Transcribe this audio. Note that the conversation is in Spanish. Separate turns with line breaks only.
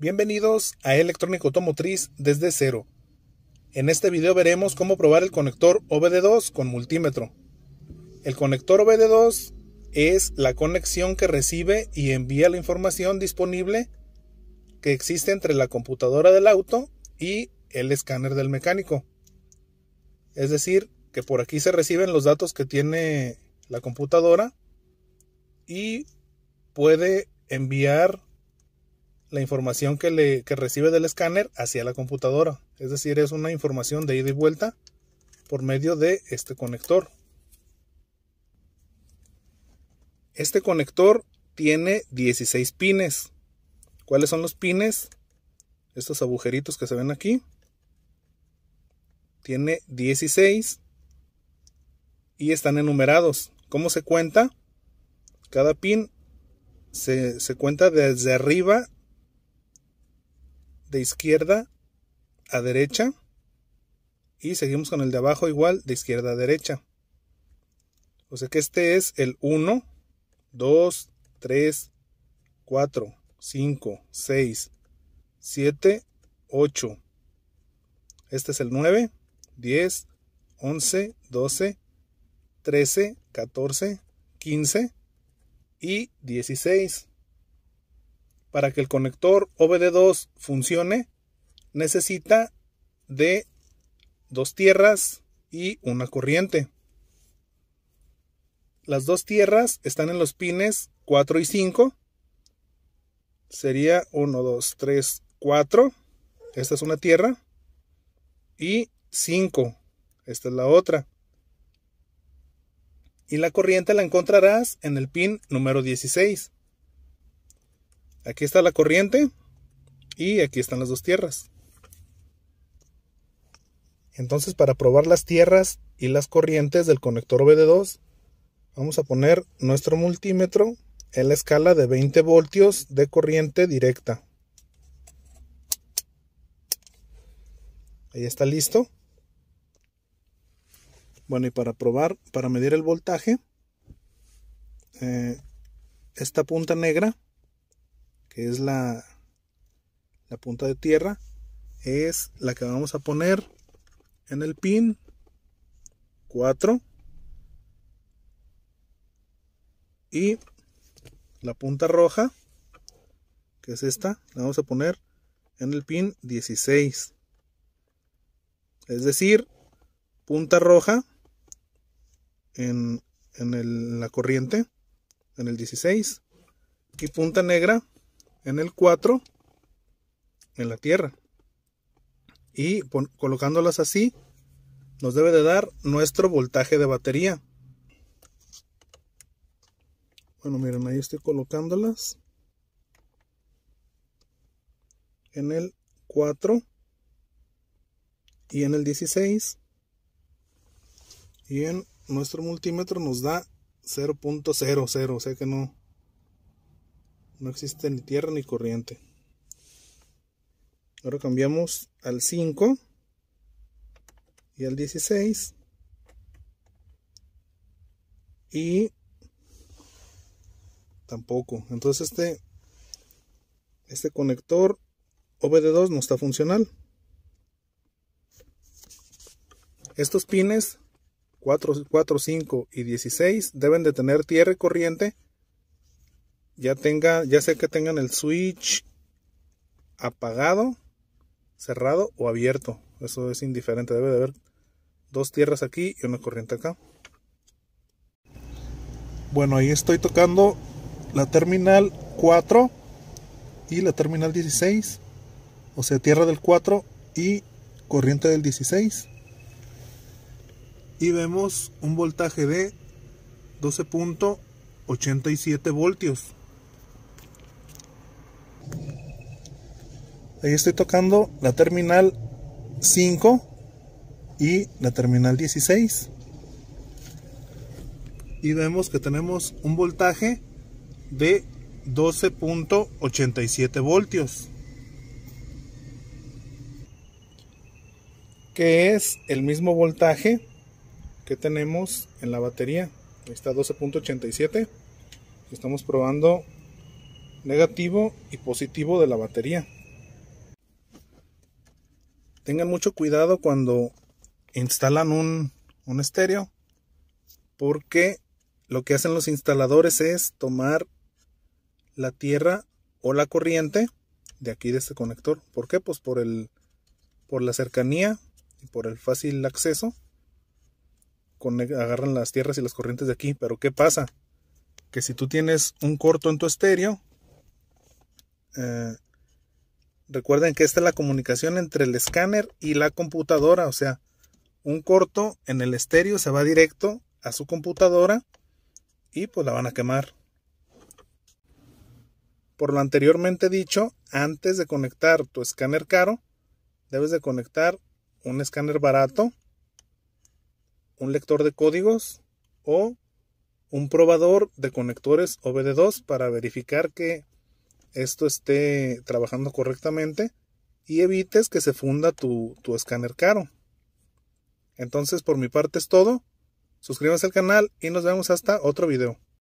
Bienvenidos a electrónico Automotriz desde cero. En este video veremos cómo probar el conector OBD2 con multímetro. El conector OBD2 es la conexión que recibe y envía la información disponible que existe entre la computadora del auto y el escáner del mecánico. Es decir, que por aquí se reciben los datos que tiene la computadora y puede enviar la información que, le, recibe del escáner hacia la computadora. Es decir, es una información de ida y vuelta por medio de este conector. Este conector tiene 16 pines. ¿Cuáles son los pines? Estos agujeritos que se ven aquí. Tiene 16 y están enumerados. ¿Cómo se cuenta? Cada pin se, se cuenta desde arriba de izquierda a derecha y seguimos con el de abajo igual de izquierda a derecha. O sea que este es el 1, 2, 3, 4, 5, 6, 7, 8. Este es el 9, 10, 11, 12, 13, 14, 15 y 16 para que el conector OBD2 funcione, necesita de dos tierras y una corriente. Las dos tierras están en los pines 4 y 5. Sería 1, 2, 3, 4. Esta es una tierra. Y 5. Esta es la otra. Y la corriente la encontrarás en el pin número 16. Aquí está la corriente y aquí están las dos tierras. Entonces para probar las tierras y las corrientes del conector obd 2 vamos a poner nuestro multímetro en la escala de 20 voltios de corriente directa. Ahí está listo. Bueno, y para probar, para medir el voltaje, eh, esta punta negra que es la, la punta de tierra, es la que vamos a poner en el pin 4 y la punta roja que es esta la vamos a poner en el pin 16 es decir punta roja en, la corriente en el 16 y punta negra en el 4 en la tierra. Y colocándolas así, nos debe de dar nuestro voltaje de batería. Bueno, miren, ahí estoy colocándolas. En el 4 y en el 16. Y en nuestro multímetro nos da 0.00, o sea que no, no existe ni tierra ni corriente. Ahora cambiamos al 5 y al 16. Y tampoco. Entonces este, este conector OBD2 no está funcional. Estos pines 4, 4, 5 y 16 deben de tener tierra y corriente ya tenga, ya sea que tengan el switch apagado, cerrado o abierto. Eso es indiferente, debe de haber dos tierras aquí y una corriente acá. Bueno, ahí estoy tocando la terminal 4 y la terminal 16, o sea, tierra del 4 y corriente del 16. Y vemos un voltaje de 12.87 voltios. Ahí estoy tocando la terminal 5 y la terminal 16. Y vemos que tenemos un voltaje de 12.87 voltios. Que es el mismo voltaje que tenemos en la batería. Ahí está 12.87. Estamos probando negativo y positivo de la batería tengan mucho cuidado cuando instalan un, un estéreo porque lo que hacen los instaladores es tomar la tierra o la corriente de aquí de este conector. ¿Por qué? Pues por el por la cercanía y por el fácil acceso con, agarran las tierras y las corrientes de aquí, pero ¿qué pasa? Que si tú tienes un corto en tu estéreo eh, Recuerden que esta es la comunicación entre el escáner y la computadora, o sea, un corto en el estéreo se va directo a su computadora y pues la van a quemar. Por lo anteriormente dicho, antes de conectar tu escáner caro, debes de conectar un escáner barato, un lector de códigos o un probador de conectores OBD2 para verificar que esto esté trabajando correctamente y evites que se funda tu, escáner caro. Entonces por mi parte es todo. Suscríbanse al canal y nos vemos hasta otro video.